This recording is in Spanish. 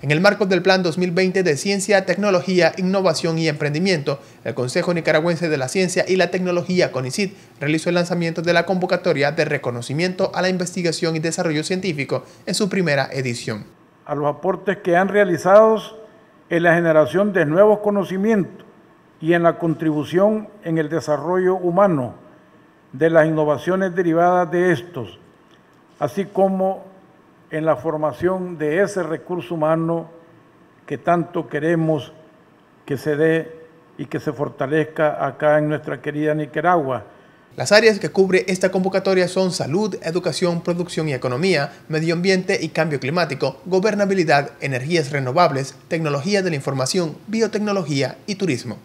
En el marco del Plan 2020 de Ciencia, Tecnología, Innovación y Emprendimiento, el Consejo Nicaragüense de la Ciencia y la Tecnología, CONICIT, realizó el lanzamiento de la convocatoria de reconocimiento a la investigación y desarrollo científico en su primera edición. A los aportes que han realizado en la generación de nuevos conocimientos y en la contribución en el desarrollo humano de las innovaciones derivadas de estos, así como en la formación de ese recurso humano que tanto queremos que se dé y que se fortalezca acá en nuestra querida Nicaragua. Las áreas que cubre esta convocatoria son salud, educación, producción y economía, medio ambiente y cambio climático, gobernabilidad, energías renovables, tecnología de la información, biotecnología y turismo.